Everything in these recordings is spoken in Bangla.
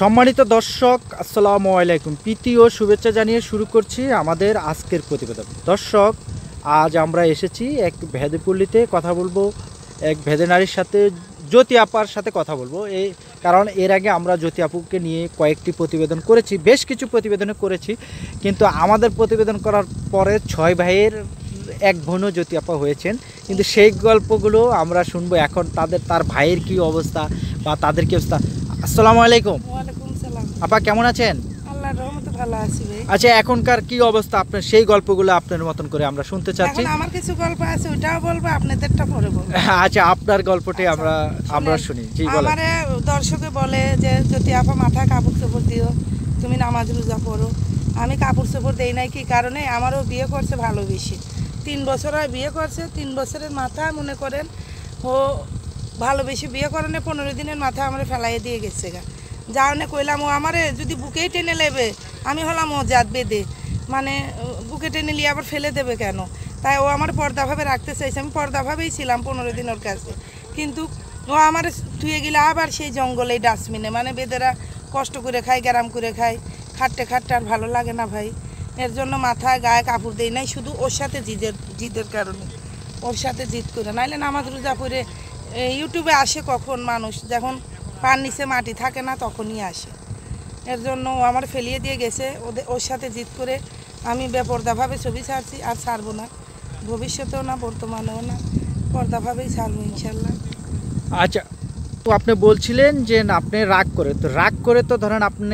সম্মানিত দর্শক আসসালামু আলাইকুম প্রীতি ও শুভেচ্ছা জানিয়ে শুরু করছি আমাদের আজকের প্রতিবেদন দর্শক আজ আমরা এসেছি এক ভেদেপল্লিতে কথা বলবো এক ভেদেনারির সাথে জ্যোতি আপার সাথে কথা বলবো এই কারণ এর আগে আমরা জ্যোতি আপুকে নিয়ে কয়েকটি প্রতিবেদন করেছি বেশ কিছু প্রতিবেদন করেছি কিন্তু আমাদের প্রতিবেদন করার পরে ছয় ভাইয়ের এক বোনও জ্যোতি আপা হয়েছেন কিন্তু সেই গল্পগুলো আমরা শুনবো এখন তাদের তার ভাইয়ের কি অবস্থা বা তাদের কি অবস্থা আসসালামু আলাইকুম আপা কেমন আছেন আচ্ছা এখনকার কি অবস্থা আপনার সেই গল্পগুলো আপনার মতন করে আমরা শুনতে চাচ্ছি আমার কিছু গল্প আছে ওটাও বলবো আপনাদেরটা পরে বলবো আচ্ছা আপনার আচ্ছা, আমরা আমরা শুনি জি বলেন আমারে দর্শকে বলে যে যদি আপা মাথা কাপড় চোপড় দিও তুমি নামাজ রোজা পড়ো আমি কাপড় চোপড় দেই নাই কি কারণে আমারও বিয়ে করছে ভালো বেশি তিন বছর হয় বিয়ে করছে তিন বছরের মাথায় মনে করেন ও ভালোবেসে বিয়ে করেন পনেরো দিনের মাথায় আমরা ফেলাইয়ে দিয়ে গেছে গা যাওয়া কইলাম ও আমারে যদি বুকেই টেনে লেবে আমি হলাম ও জাত বেদে মানে বুকে টেনে নিয়ে আবার ফেলে দেবে কেন তাই ও আমার পর্দাভাবে রাখতে চাইছে আমি পর্দাভাবেই ছিলাম পনেরো দিন ওর কাছে কিন্তু ও আমার ধুয়ে গেলে আবার সেই জঙ্গলে ডাস্টবিনে মানে বেদেরা কষ্ট করে খায় গ্যারাম করে খায় খাটতে খাটতে আর ভালো লাগে না ভাই এর জন্য মাথায় গায়ে কাপড় দেয় নাই শুধু ওর সাথে জিদের জিদের কারণে ওর সাথে জিদ করে নাইলে নামাজ রোজা করে ইউটিউবে আসে কখন মানুষ যখন পার নিচে মাটি থাকে না তখনই আসে এর জন্য ও আমার ফেলিয়ে দিয়ে গেছে ওদের ওর সাথে জিত করে আমি বেপর্দাভাবে ছবি ছাড়ছি আর ছাড়বো না ভবিষ্যতেও না বর্তমানেও না পর্দাভাবেই ছাড়বো ইনশাল্লাহ আচ্ছা তো আপনি বলছিলেন যে আপনি রাগ করে তো রাগ করে তো ধরেন আপনি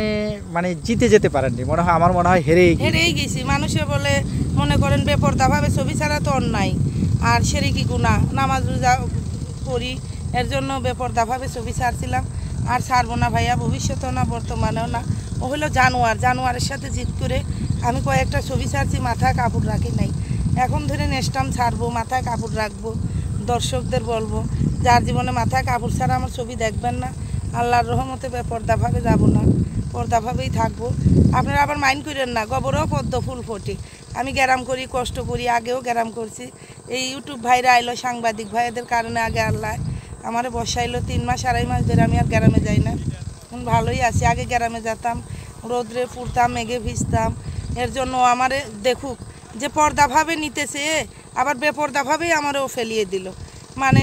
মানে জিতে যেতে পারেননি মনে হয় আমার মনে হয় হেরেই হেরেই গেছি মানুষে বলে মনে করেন বেপর্দাভাবে ছবি ছাড়া তো অন্যায় আর সেরে কি গুণা নামাজ রোজা করি এর জন্য দাভাবে ছবি ছাড়ছিলাম আর ছাড়বো না ভাইয়া ভবিষ্যতেও না বর্তমানেও না ও হলো জানোয়ার জানোয়ারের সাথে জিত করে আমি কয়েকটা ছবি ছাড়ছি মাথায় কাপড় রাখি নাই এখন ধরে নেস্টাম ছাড়বো মাথায় কাপড় রাখবো দর্শকদের বলবো যার জীবনে মাথায় কাপড় ছাড়া আমার ছবি দেখবেন না আল্লাহর রহমতে পর্দাভাবে যাব না পর্দাভাবেই থাকবো আপনারা আবার মাইন্ড করেন না গোবরেও পদ্ম ফুল ফোটে আমি গ্যারাম করি কষ্ট করি আগেও গ্যারাম করছি এই ইউটিউব ভাইরা আইলো সাংবাদিক ভাইদের কারণে আগে আল্লাহ আমার বসাইলো তিন মাস আড়াই মাস ধরে আমি আর গ্রামে যাই না এখন ভালোই আছি আগে গ্রামে যেতাম রোদ্রে পুড়তাম মেঘে ভিজতাম এর জন্য আমারে দেখুক যে পর্দাভাবে নিতেছে আবার বেপর্দাভাবেই আমারও ফেলিয়ে দিল মানে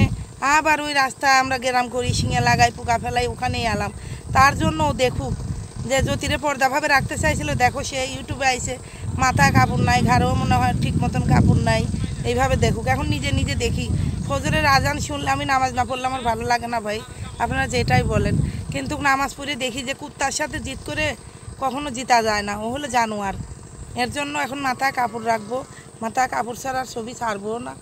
আবার ওই রাস্তা আমরা গেরাম করি শিঙে লাগাই পোকা ফেলাই ওখানেই আলাম তার জন্য দেখুক যে জ্যোতিরে পর্দাভাবে রাখতে চাইছিল দেখো সে ইউটিউবে আইসে মাথা কাপড় নাই ঘাড়েও মনে হয় ঠিক মতন কাপড় নাই এইভাবে দেখুক এখন নিজে নিজে দেখি ফজরের আজান শুনলে আমি নামাজ না পড়লে আমার ভালো লাগে না ভাই আপনারা যেটাই বলেন কিন্তু নামাজ পড়ে দেখি যে কুত্তার সাথে জিত করে কখনো জিতা যায় না ও হলো জানোয়ার এর জন্য এখন মাথায় কাপড় রাখবো মাথায় কাপড় ছাড়া ছবি ছাড়বো না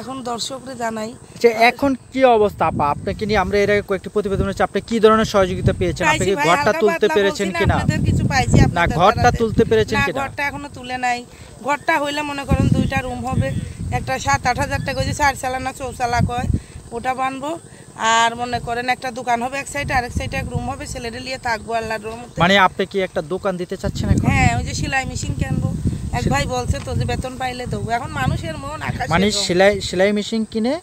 এখন দর্শকরে জানাই যে আচ্ছা, এখন কি অবস্থা আপা আপনাকে নিয়ে আমরা এর আগে কয়েকটি প্রতিবেদন হচ্ছে আপনি কি ধরনের সহযোগিতা পেয়েছেন আপনি কি ঘরটা তুলতে পেরেছেন কিনা কিছু পাইছি না ঘরটা তুলতে পেরেছেন কিনা ঘরটা এখনো তুলে নাই ঘরটা হইলে মনে করেন দুইটা রুম হবে একটা সাত আট হাজার টাকা যে চার চালা না চৌচালা কয় ওটা বানবো আর মনে করেন একটা দোকান হবে এক সাইডে আরেক সাইডে এক রুম হবে ছেলেটা নিয়ে থাকবো আল্লাহ রুম মানে আপনি কি একটা দোকান দিতে চাচ্ছেন এখন হ্যাঁ ওই যে সেলাই মেশিন কিনবো এক ভাই বলছে তো যে বেতন পাইলে দেবো এখন মানুষের মন আকাশ মানে সেলাই সেলাই মেশিন কিনে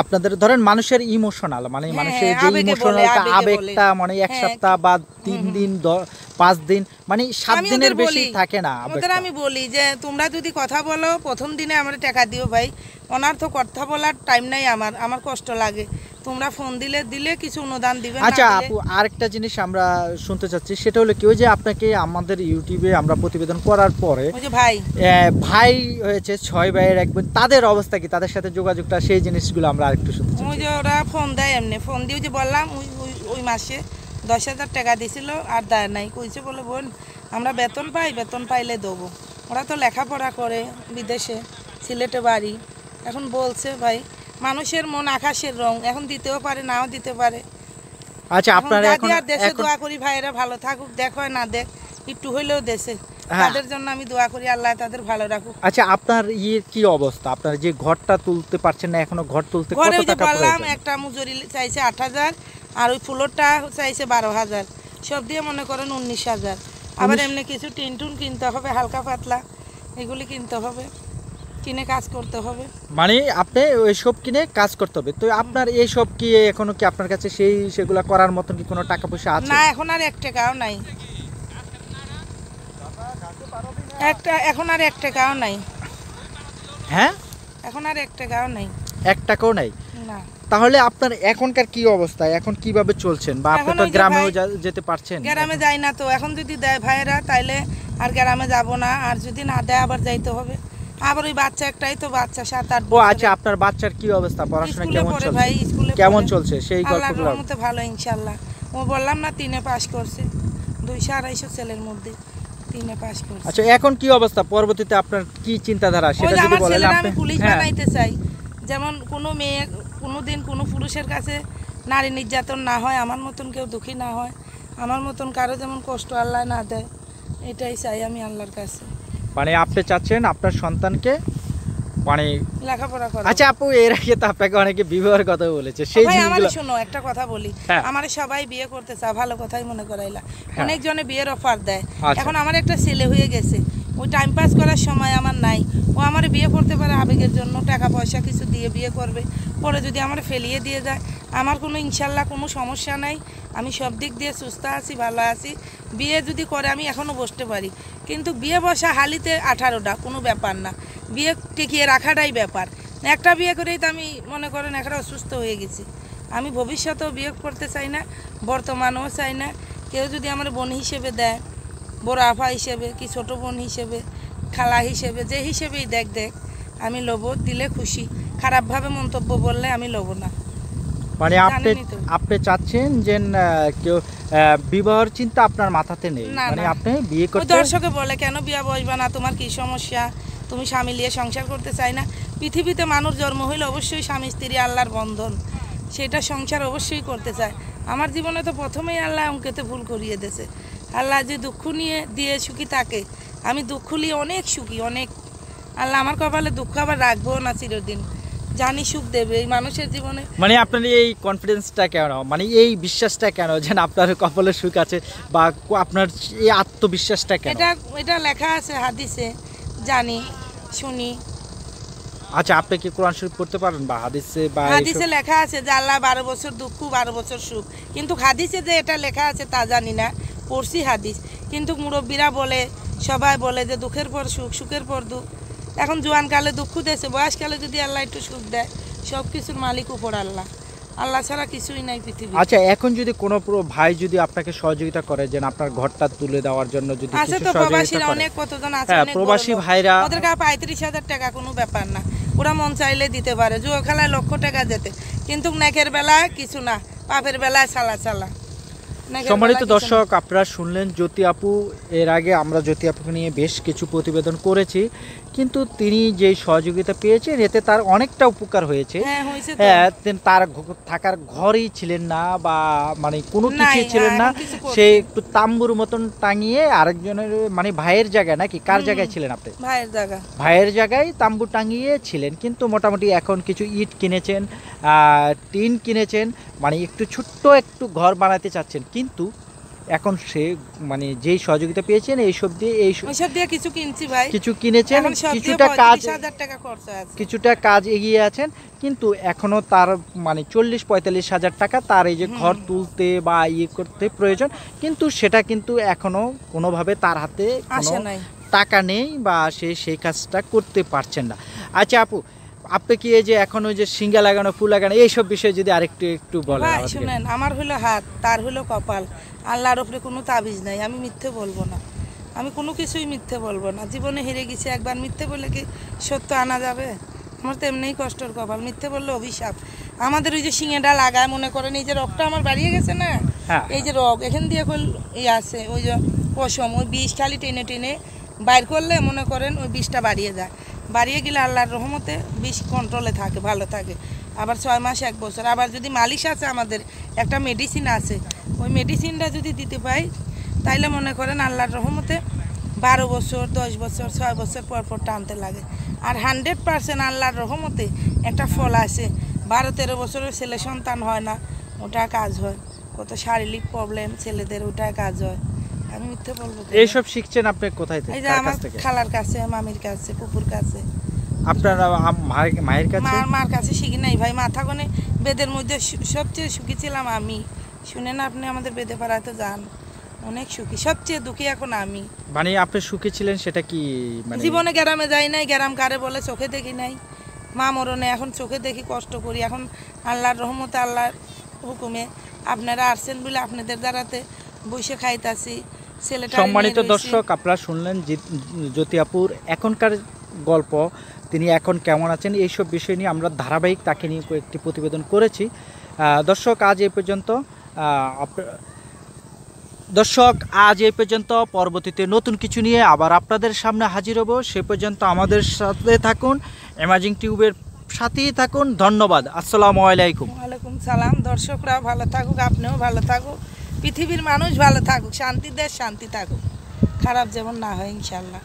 আপনাদের ধরেন মানুষের ইমোশনাল মানে হ্যাঁ, মানুষের যে ইমোশনাল আবেগটা মানে এক হ্যাঁ, সপ্তাহ বা তিন দিন পাঁচ দিন মানে সাত দিনের বেশি থাকে না ওদের আমি বলি যে তোমরা যদি কথা বলো প্রথম দিনে আমার টাকা দিও ভাই ওনার তো কথা বলার টাইম নাই আমার আমার কষ্ট লাগে তোমরা ফোন দিলে দিলে কিছু অনুদান দিবে আচ্ছা আপু আরেকটা জিনিস আমরা শুনতে চাচ্ছি সেটা হলো কি ওই যে আপনাকে আমাদের ইউটিউবে আমরা প্রতিবেদন করার পরে ভাই ভাই হয়েছে ছয় ভাইয়ের একবার তাদের অবস্থা কি তাদের সাথে যোগাযোগটা সেই জিনিসগুলো আমরা আরেকটু শুনতে চাই ওই যে ওরা ফোন দেয় এমনি ফোন দিয়ে যে বললাম ওই ওই মাসে দশ হাজার টাকা দিছিল আর দেয় নাই কইছে বলে বোন আমরা বেতন পাই বেতন পাইলে দেবো ওরা তো লেখাপড়া করে বিদেশে সিলেটে বাড়ি এখন বলছে ভাই মানুষের মন আকাশের রং এখন দিতেও পারে নাও দিতে পারে আচ্ছা আপনারা এখন আর দেশে দোয়া করি ভাইরা ভালো থাকুক দেখো না দেখ একটু হইলেও দেশে হ্যাঁ। তাদের জন্য আমি দোয়া করি আল্লাহ তাদের ভালো রাখুক আচ্ছা আপনার ইয়ে কি অবস্থা আপনার যে ঘরটা তুলতে পারছেন না এখনো ঘর তুলতে কত টাকা বললাম একটা মজুরি চাইছে 8000 আর ওই ফুলোরটা চাইছে বারো হাজার সব দিয়ে মনে করেন উনিশ হাজার আবার এমনি কিছু টিন টুন কিনতে হবে হালকা পাতলা এগুলি কিনতে হবে কিনে কাজ করতে হবে মানে আপনি ওইসব কিনে কাজ করতে হবে তো আপনার এই সব কি এখনো কি আপনার কাছে সেই সেগুলো করার মতন কি কোনো টাকা পয়সা আছে না এখন আর এক টাকাও নাই একটা এখন আর এক টাকাও নাই হ্যাঁ এখন আর এক টাকাও নাই এক টাকাও নাই না তাহলে আপনার এখনকার কি অবস্থা এখন কিভাবে চলছেন বা আপনি তো গ্রামেও যেতে পারছেন গ্রামে যাই না তো এখন যদি দেয় ভাইরা তাইলে আর গ্রামে যাব না আর যদি না দেয় আবার যাইতে হবে আবার ওই বাচ্চা একটাই তো বাচ্চা সাত আট ও আচ্ছা আপনার বাচ্চার কি অবস্থা পড়াশোনা কেমন চলছে ভাই স্কুলে কেমন চলছে সেই গল্পগুলো মতো ভালো ইনশাআল্লাহ ও বললাম না তিনে পাস করছে দুইশো আড়াইশো ছেলের মধ্যে তিনে পাস করছে আচ্ছা এখন কি অবস্থা পরবর্তীতে আপনার কি চিন্তাধারা সেটা যদি বলেন আমি পুলিশ হ্যাঁ। বানাইতে চাই যেমন কোনো মেয়ে কোনো দিন কোনো পুরুষের কাছে নারী নির্যাতন না হয় আমার মতন কেউ দুঃখী না হয় আমার মতন কারো যেমন কষ্ট আল্লাহ না দেয় এটাই চাই আমি আল্লাহর কাছে মানে আপনি চাচ্ছেন আপনার সন্তানকে মানে লেখাপড়া করা আচ্ছা আপু এর আগে তো আপনাকে অনেকে বিবাহের কথা বলেছে সেই আমার শোনো একটা কথা বলি হ্যাঁ। আমার সবাই বিয়ে করতে চা ভালো কথাই মনে করাইলা হ্যাঁ। অনেকজনে বিয়ের অফার দেয় আচ্ছা। এখন আমার একটা ছেলে হয়ে গেছে ও টাইম পাস করার সময় আমার নাই ও আমার বিয়ে করতে পারে আবেগের জন্য টাকা পয়সা কিছু দিয়ে বিয়ে করবে পরে যদি আমার ফেলিয়ে দিয়ে যায় আমার কোনো ইনশাল্লাহ কোনো সমস্যা নাই আমি সব দিক দিয়ে সুস্থ আছি ভালো আছি বিয়ে যদি করে আমি এখনও বসতে পারি কিন্তু বিয়ে বসা হালিতে আঠারোটা কোনো ব্যাপার না বিয়ে টিকিয়ে রাখাটাই ব্যাপার একটা বিয়ে করেই তো আমি মনে করেন একটা অসুস্থ হয়ে গেছি আমি ভবিষ্যতেও বিয়ে করতে চাই না বর্তমানেও চাই না কেউ যদি আমার বোন হিসেবে দেয় বড় আফা হিসেবে কি ছোট বোন হিসেবে খালা হিসেবে যে হিসেবেই দেখ দেখ আমি লব দিলে খুশি খারাপভাবে মন্তব্য বললে আমি লব না মানে আপনি আপনি চাচ্ছেন যে কেউ বিবাহের চিন্তা আপনার মাথাতে নেই মানে আপনি বিয়ে করতে দর্শকে বলে কেন বিয়া বসবা না তোমার কি সমস্যা তুমি স্বামী নিয়ে সংসার করতে চাই না পৃথিবীতে মানুষ জন্ম হইলে অবশ্যই স্বামী স্ত্রী আল্লাহর বন্ধন সেটা সংসার অবশ্যই করতে চায় আমার জীবনে তো প্রথমেই আল্লাহ অঙ্কেতে ভুল করিয়ে দেছে আল্লাহ যে দুঃখ নিয়ে দিয়ে সুখী তাকে আমি দুঃখ নিয়ে অনেক সুখী অনেক আল্লাহ আমার কপালে দুঃখ আবার রাখবো না চিরদিন জানি সুখ দেবে এই মানুষের জীবনে মানে আপনার এই কনফিডেন্সটা কেন মানে এই বিশ্বাসটা কেন যেন আপনার কপালে সুখ আছে বা আপনার এই আত্মবিশ্বাসটা কেন এটা এটা লেখা আছে হাদিসে জানি শুনি আচ্ছা আপনি কি কোরআন শরীফ পড়তে পারেন বা হাদিসে বা হাদিসে লেখা আছে যে আল্লাহ বারো বছর দুঃখ বারো বছর সুখ কিন্তু হাদিসে যে এটা লেখা আছে তা জানি না পড়ছি হাদিস কিন্তু মুরব্বীরা বলে সবাই বলে যে দুঃখের পর সুখ সুখের পর দুঃখ এখন জোয়ানকালে দুঃখ দিয়েছে বয়সকালে যদি আল্লাহ একটু সুখ দেয় সব কিছুর মালিক উপর আল্লাহ আল্লাহ ছাড়া কিছুই নাই পৃথিবী আচ্ছা এখন যদি কোনো পুরো ভাই যদি আপনাকে সহযোগিতা করে যেন আপনার ঘরটা তুলে দেওয়ার জন্য যদি আছে তো প্রবাসীরা অনেক কতজন আছে হ্যাঁ প্রবাসী ভাইরা ওদের কাছে পঁয়ত্রিশ হাজার টাকা কোনো ব্যাপার না ওরা মন চাইলে দিতে পারে জুয়া খেলায় লক্ষ টাকা যেতে কিন্তু নেকের বেলায় কিছু না পাপের বেলায় সালা সালা সম্মানিত দর্শক আপনারা শুনলেন জ্যোতি আপু এর আগে আমরা জ্যোতি আপুকে নিয়ে বেশ কিছু প্রতিবেদন করেছি কিন্তু তিনি যে সহযোগিতা পেয়েছেন এতে তার অনেকটা উপকার হয়েছে হ্যাঁ, হ্যাঁ তার থাকার ঘরেই ছিলেন না বা মানে কোনো কিছু ছিলেন না সে একটু তাম্বুর মতন টাঙিয়ে আরেকজনের মানে ভাইয়ের জায়গায় নাকি কার জায়গায় ছিলেন আপনি ভাইয়ের জায়গায় ভাইয়ের জায়গায় তাম্বু টাঙিয়ে ছিলেন কিন্তু মোটামুটি এখন কিছু ইট কিনেছেন টিন কিনেছেন মানে একটু ছোট্ট একটু ঘর বানাতে চাচ্ছেন কিন্তু এখন সে মানে যেই সহযোগিতা পেয়েছেন এইসব দিয়ে এই সব দিয়ে কিছু কিনছি ভাই কিছু কিনেছেন কিছুটা কাজ টাকা কিছুটা কাজ এগিয়ে আছেন কিন্তু এখনো তার মানে চল্লিশ পঁয়তাল্লিশ হাজার টাকা তার এই যে ঘর তুলতে বা ইয়ে করতে প্রয়োজন কিন্তু সেটা কিন্তু এখনো কোনোভাবে তার হাতে টাকা নেই বা সে সেই কাজটা করতে পারছেন না আচ্ছা আপু আপনি কি এই যে এখন ওই যে সিঙ্গা লাগানো ফুল লাগানো এইসব বিষয়ে যদি আরেকটু একটু বলেন শুনেন আমার হলো হাত তার হলো কপাল আল্লাহর ওপরে কোনো তাবিজ নাই আমি মিথ্যে বলবো না আমি কোনো কিছুই মিথ্যে বলবো না জীবনে হেরে গেছি একবার মিথ্যে বলে কি সত্য আনা যাবে আমার তো এমনিই কষ্টর কপাল মিথ্যে বললে অভিশাপ আমাদের ওই যে সিঙেটা লাগায় মনে করেন এই যে রগটা আমার বাড়িয়ে গেছে না হ্যাঁ। এই যে রগ এখান দিয়ে এখন ই আছে ওই যে পশম ওই বিষ খালি টেনে টেনে বাইর করলে মনে করেন ওই বিষটা বাড়িয়ে যায় বাড়িয়ে গেলে আল্লাহর রহমতে বেশি কন্ট্রোলে থাকে ভালো থাকে আবার ছয় মাস এক বছর আবার যদি মালিশ আছে আমাদের একটা মেডিসিন আছে ওই মেডিসিনটা যদি দিতে পাই তাইলে মনে করেন আল্লাহর রহমতে বারো বছর দশ বছর ছয় বছর পর পর টানতে লাগে আর হান্ড্রেড পারসেন্ট আল্লাহর রহমতে একটা ফল আছে বারো তেরো বছরের ছেলে সন্তান হয় না ওটা কাজ হয় কত শারীরিক প্রবলেম ছেলেদের ওটা কাজ হয় আমি মিথ্যা বলবো এইসব শিখছেন আপনি কোথায় থেকে এই যে আমার খালার কাছে মামির কাছে পুকুর কাছে আপনারা মায়ের কাছে মার কাছে শিখি নাই ভাই মাথা গনে বেদের মধ্যে সবচেয়ে সুখী ছিলাম আমি শুনেন আপনি আমাদের বেদে পাড়াতে যান অনেক সুখী সবচেয়ে দুঃখী এখন আমি মানে আপনি সুখী ছিলেন সেটা কি মানে জীবনে গ্রামে যাই নাই গ্রাম কারে বলে চোখে দেখি নাই মা মরণে এখন চোখে দেখি কষ্ট করি এখন আল্লাহর রহমত আল্লাহর হুকুমে আপনারা আসছেন বলে আপনাদের দ্বারাতে বসে খাইতাছি সম্মানিত দর্শক আপনারা শুনলেন জ্যোতি আপুর এখনকার গল্প তিনি এখন কেমন আছেন এইসব বিষয় নিয়ে আমরা ধারাবাহিক তাকে নিয়ে একটি প্রতিবেদন করেছি দর্শক আজ এই পর্যন্ত দর্শক আজ এই পর্যন্ত পরবর্তীতে নতুন কিছু নিয়ে আবার আপনাদের সামনে হাজির হব সে পর্যন্ত আমাদের সাথে থাকুন এমাজিং টিউবের সাথেই থাকুন ধন্যবাদ আসসালামু আলাইকুম ওয়ালাইকুম সালাম দর্শকরা ভালো থাকুক আপনিও ভালো থাকুক পৃথিবীর মানুষ ভালো থাকুক শান্তি দেশ শান্তি থাকুক খারাপ যেমন না হয় ইনশাল্লাহ